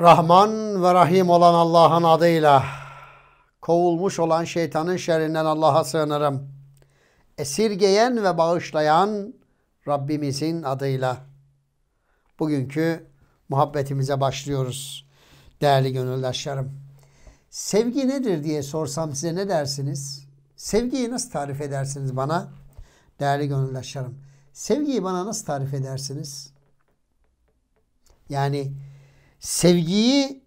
Rahman ve Rahim olan Allah'ın adıyla kovulmuş olan şeytanın şerrinden Allah'a sığınırım. Esirgeyen ve bağışlayan Rabbimizin adıyla. Bugünkü muhabbetimize başlıyoruz değerli gönüldaşlarım. Sevgi nedir diye sorsam size ne dersiniz? Sevgiyi nasıl tarif edersiniz bana? Değerli gönüldaşlarım. Sevgiyi bana nasıl tarif edersiniz? Yani sevgiyi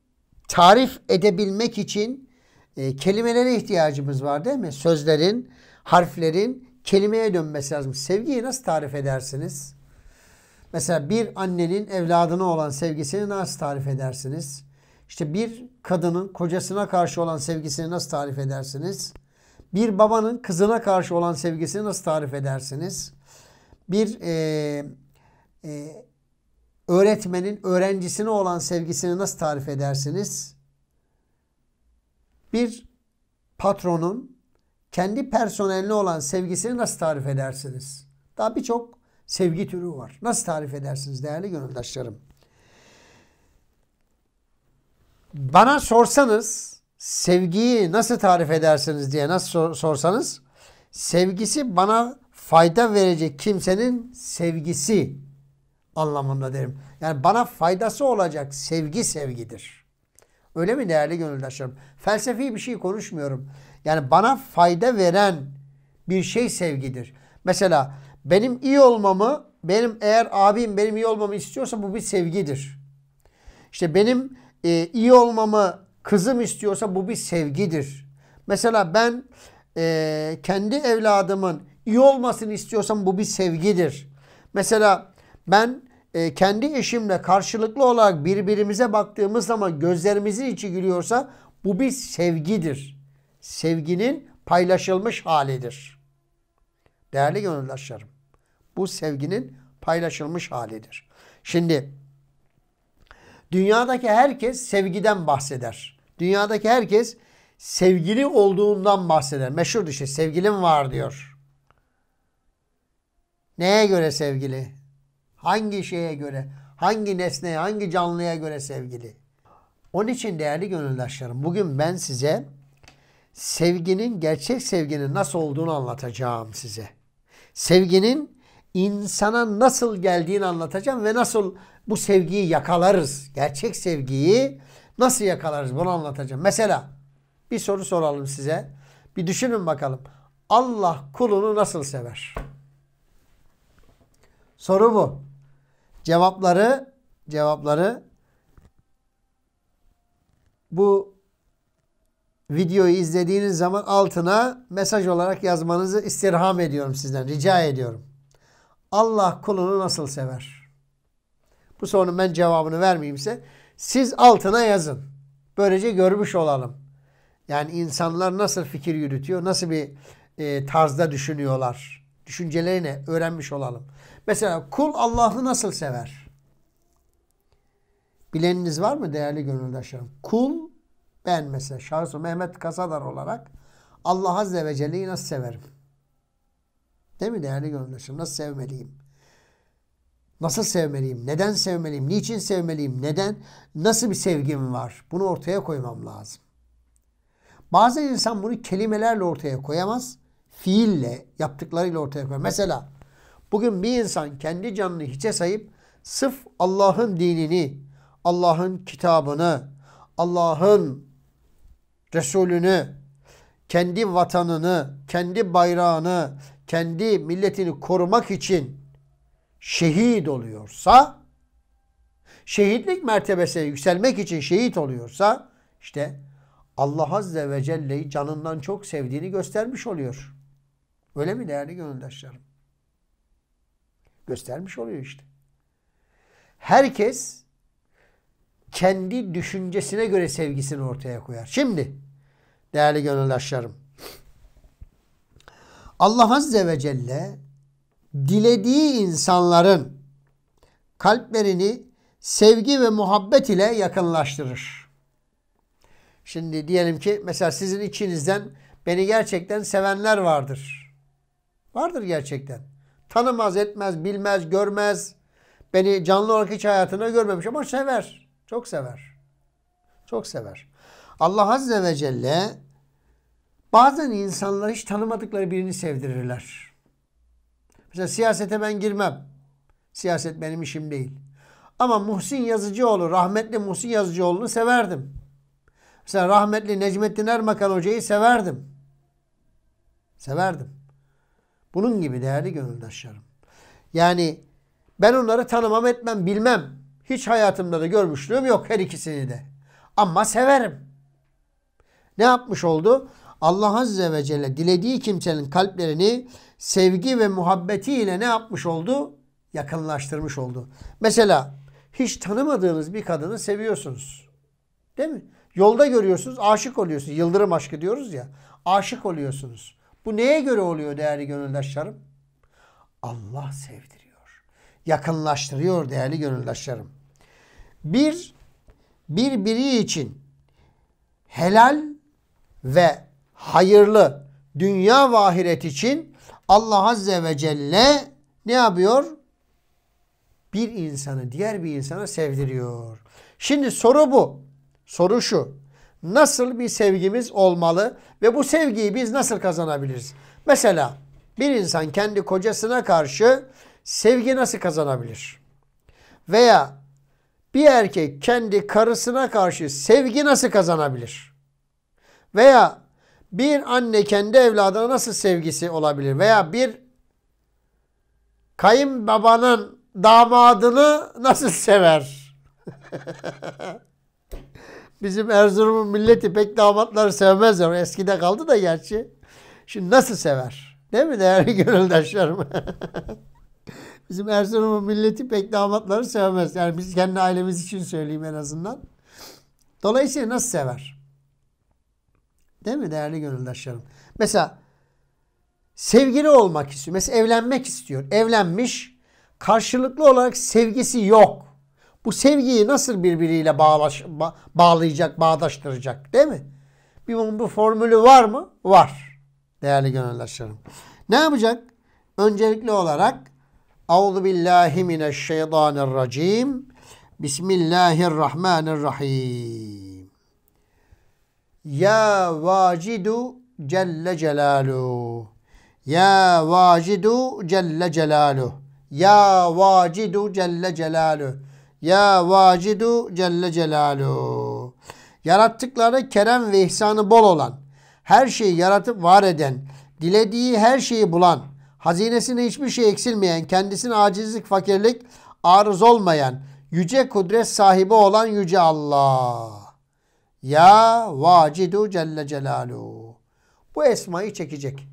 tarif edebilmek için e, kelimelere ihtiyacımız var değil mi? Sözlerin, harflerin kelimeye dönmesi lazım. Sevgiyi nasıl tarif edersiniz? Mesela bir annenin evladına olan sevgisini nasıl tarif edersiniz? İşte bir kadının kocasına karşı olan sevgisini nasıl tarif edersiniz? Bir babanın kızına karşı olan sevgisini nasıl tarif edersiniz? Bir e, e, öğretmenin öğrencisine olan sevgisini nasıl tarif edersiniz? Bir patronun kendi personeline olan sevgisini nasıl tarif edersiniz? Daha birçok sevgi türü var. Nasıl tarif edersiniz değerli gönüldaşlarım? Bana sorsanız sevgiyi nasıl tarif edersiniz diye nasıl sorsanız sevgisi bana fayda verecek kimsenin sevgisi anlamında derim. Yani bana faydası olacak sevgi sevgidir. Öyle mi değerli gönüldaşlarım? Felsefi bir şey konuşmuyorum. Yani bana fayda veren bir şey sevgidir. Mesela benim iyi olmamı, benim eğer abim benim iyi olmamı istiyorsa bu bir sevgidir. İşte benim e, iyi olmamı kızım istiyorsa bu bir sevgidir. Mesela ben e, kendi evladımın iyi olmasını istiyorsam bu bir sevgidir. Mesela ben e, kendi eşimle karşılıklı olarak birbirimize baktığımız zaman gözlerimizin içi gülüyorsa bu bir sevgidir. Sevginin paylaşılmış halidir. Değerli gönüldaşlarım bu sevginin paylaşılmış halidir. Şimdi dünyadaki herkes sevgiden bahseder. Dünyadaki herkes sevgili olduğundan bahseder. Meşhur dişi sevgilim var diyor. Neye göre sevgili? Hangi şeye göre, hangi nesneye, hangi canlıya göre sevgili? Onun için değerli gönüldaşlarım bugün ben size sevginin, gerçek sevginin nasıl olduğunu anlatacağım size. Sevginin insana nasıl geldiğini anlatacağım ve nasıl bu sevgiyi yakalarız. Gerçek sevgiyi nasıl yakalarız bunu anlatacağım. Mesela bir soru soralım size. Bir düşünün bakalım. Allah kulunu nasıl sever? Soru bu. Cevapları cevapları bu videoyu izlediğiniz zaman altına mesaj olarak yazmanızı istirham ediyorum sizden. Rica ediyorum. Allah kulunu nasıl sever? Bu sorunun ben cevabını vermeyeyimse siz altına yazın. Böylece görmüş olalım. Yani insanlar nasıl fikir yürütüyor, nasıl bir e, tarzda düşünüyorlar düşüncelerini öğrenmiş olalım. Mesela kul Allah'ı nasıl sever? Bileniniz var mı değerli gönüldaşlarım? Kul ben mesela şahsı Mehmet Kasadar olarak Allah Azze ve Celle'yi nasıl severim? Değil mi değerli gönüldaşlarım? Nasıl sevmeliyim? Nasıl sevmeliyim? Neden sevmeliyim? Niçin sevmeliyim? Neden? Nasıl bir sevgim var? Bunu ortaya koymam lazım. Bazen insan bunu kelimelerle ortaya koyamaz fiille yaptıklarıyla ortaya koyuyor. Mesela bugün bir insan kendi canını hiçe sayıp sıf Allah'ın dinini, Allah'ın kitabını, Allah'ın Resulünü, kendi vatanını, kendi bayrağını, kendi milletini korumak için şehit oluyorsa, şehitlik mertebesine yükselmek için şehit oluyorsa, işte Allah Azze ve Celle'yi canından çok sevdiğini göstermiş oluyor. Öyle mi değerli gönüldaşlarım? Göstermiş oluyor işte. Herkes kendi düşüncesine göre sevgisini ortaya koyar. Şimdi değerli gönüldaşlarım Allah Azze ve Celle dilediği insanların kalplerini sevgi ve muhabbet ile yakınlaştırır. Şimdi diyelim ki mesela sizin içinizden beni gerçekten sevenler vardır. Vardır gerçekten. Tanımaz, etmez, bilmez, görmez. Beni canlı olarak hiç hayatında görmemiş ama sever. Çok sever. Çok sever. Allah Azze ve Celle bazen insanlar hiç tanımadıkları birini sevdirirler. Mesela siyasete ben girmem. Siyaset benim işim değil. Ama Muhsin Yazıcıoğlu, rahmetli Muhsin Yazıcıoğlu'nu severdim. Mesela rahmetli Necmettin Erbakan Hoca'yı severdim. Severdim. Bunun gibi değerli gönüldaşlarım. Yani ben onları tanımam etmem bilmem. Hiç hayatımda da görmüşlüğüm yok her ikisini de. Ama severim. Ne yapmış oldu? Allah Azze ve Celle dilediği kimsenin kalplerini sevgi ve muhabbetiyle ne yapmış oldu? Yakınlaştırmış oldu. Mesela hiç tanımadığınız bir kadını seviyorsunuz. Değil mi? Yolda görüyorsunuz, aşık oluyorsunuz. Yıldırım aşkı diyoruz ya. Aşık oluyorsunuz. Bu neye göre oluyor değerli gönüldaşlarım? Allah sevdiriyor. Yakınlaştırıyor değerli gönüldaşlarım. Bir, birbiri için helal ve hayırlı dünya ve ahiret için Allah Azze ve Celle ne yapıyor? Bir insanı diğer bir insana sevdiriyor. Şimdi soru bu. Soru şu. Nasıl bir sevgimiz olmalı ve bu sevgiyi biz nasıl kazanabiliriz? Mesela bir insan kendi kocasına karşı sevgi nasıl kazanabilir? Veya bir erkek kendi karısına karşı sevgi nasıl kazanabilir? Veya bir anne kendi evladına nasıl sevgisi olabilir? Veya bir kayınbabanın damadını nasıl sever? Bizim Erzurum'un milleti pek damatları sevmez sevmezler. Eskide kaldı da gerçi. Şimdi nasıl sever? Değil mi değerli gönüldaşlarım? Bizim Erzurum'un milleti pek damatları sevmez. Yani biz kendi ailemiz için söyleyeyim en azından. Dolayısıyla nasıl sever? Değil mi değerli gönüldaşlarım? Mesela sevgili olmak istiyor. Mesela evlenmek istiyor. Evlenmiş. Karşılıklı olarak sevgisi yok bu sevgiyi nasıl birbiriyle bağlaş, bağlayacak, bağdaştıracak değil mi? Bir bunun bir formülü var mı? Var. Değerli gönüldaşlarım. Ne yapacak? Öncelikli olarak Auzu billahi mineşşeytanirracim. Bismillahirrahmanirrahim. Ya vacidu celle celaluhu. Ya vacidu celle celaluhu. Ya vacidu celle celaluhu. Ya vacidu celle Celalu, Yarattıkları kerem ve ihsanı bol olan, her şeyi yaratıp var eden, dilediği her şeyi bulan, hazinesine hiçbir şey eksilmeyen, kendisine acizlik, fakirlik, arız olmayan, yüce kudret sahibi olan yüce Allah. Ya vacidu celle Celalu, Bu esmayı çekecek.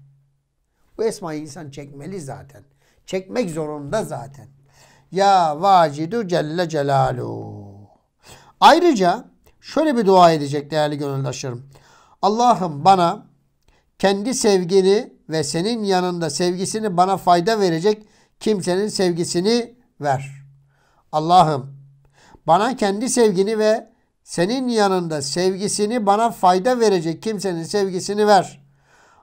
Bu esmayı insan çekmeli zaten. Çekmek zorunda zaten. Ya vacidu celle celalu. Ayrıca şöyle bir dua edecek değerli gönüldaşlarım. Allah'ım bana kendi sevgini ve senin yanında sevgisini bana fayda verecek kimsenin sevgisini ver. Allah'ım bana kendi sevgini ve senin yanında sevgisini bana fayda verecek kimsenin sevgisini ver.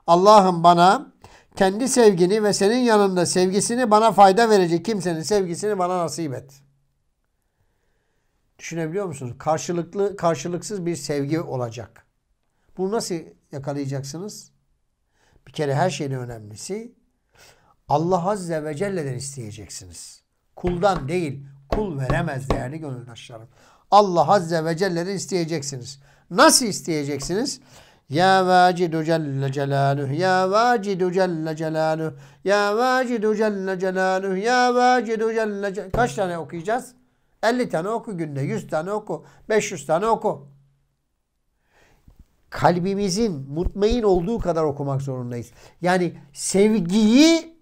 Allah'ım bana kendi sevgini ve senin yanında sevgisini bana fayda verecek kimsenin sevgisini bana nasip et. Düşünebiliyor musunuz? Karşılıklı, karşılıksız bir sevgi olacak. Bunu nasıl yakalayacaksınız? Bir kere her şeyin önemlisi Allah Azze ve Celle'den isteyeceksiniz. Kuldan değil, kul veremez değerli gönüldaşlarım. Allah Azze ve Celle'den isteyeceksiniz. Nasıl isteyeceksiniz? Ya vacidu celle celaluhu ya vacidu celle celaluhu ya vacidu celle celaluhu ya vacidu celle celaluhu. Kaç tane okuyacağız? 50 tane oku günde, 100 tane oku, 500 tane oku. Kalbimizin mutmain olduğu kadar okumak zorundayız. Yani sevgiyi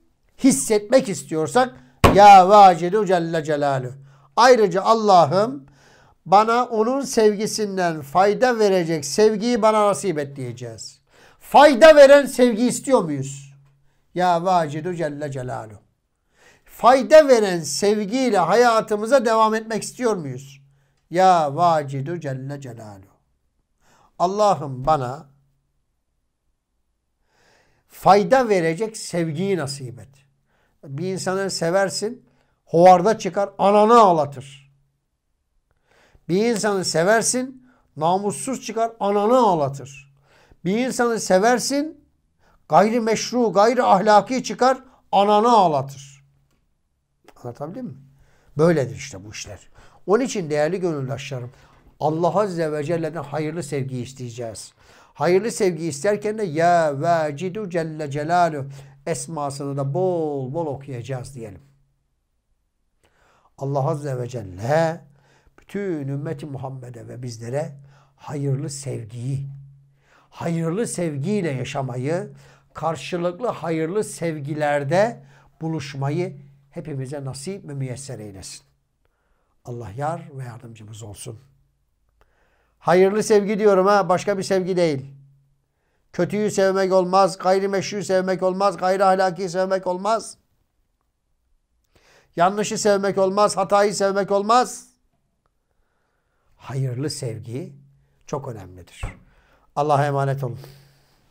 hissetmek istiyorsak ya vacidu celle celaluhu. Ayrıca Allah'ım bana onun sevgisinden fayda verecek sevgiyi bana nasip et diyeceğiz. Fayda veren sevgi istiyor muyuz? Ya Vacidu Celle Celaluhu. Fayda veren sevgiyle hayatımıza devam etmek istiyor muyuz? Ya Vacidu Celle Celaluhu. Allah'ım bana fayda verecek sevgiyi nasip et. Bir insanı seversin, hovarda çıkar, ananı ağlatır. Bir insanı seversin, namussuz çıkar, ananı ağlatır. Bir insanı seversin, gayri meşru, gayri ahlaki çıkar, ananı ağlatır. Anlatabildim mi? Böyledir işte bu işler. Onun için değerli gönüldaşlarım, Allah Azze ve Celle'den hayırlı sevgi isteyeceğiz. Hayırlı sevgi isterken de Ya Vecidu Celle Celalu esmasını da bol bol okuyacağız diyelim. Allah Azze ve Celle bütün ümmeti Muhammed'e ve bizlere hayırlı sevgiyi, hayırlı sevgiyle yaşamayı, karşılıklı hayırlı sevgilerde buluşmayı hepimize nasip ve müyesser eylesin. Allah yar ve yardımcımız olsun. Hayırlı sevgi diyorum ha başka bir sevgi değil. Kötüyü sevmek olmaz, gayrimeşru sevmek olmaz, gayri ahlaki sevmek olmaz. Yanlışı sevmek olmaz, hatayı sevmek olmaz hayırlı sevgi çok önemlidir. Allah'a emanet olun.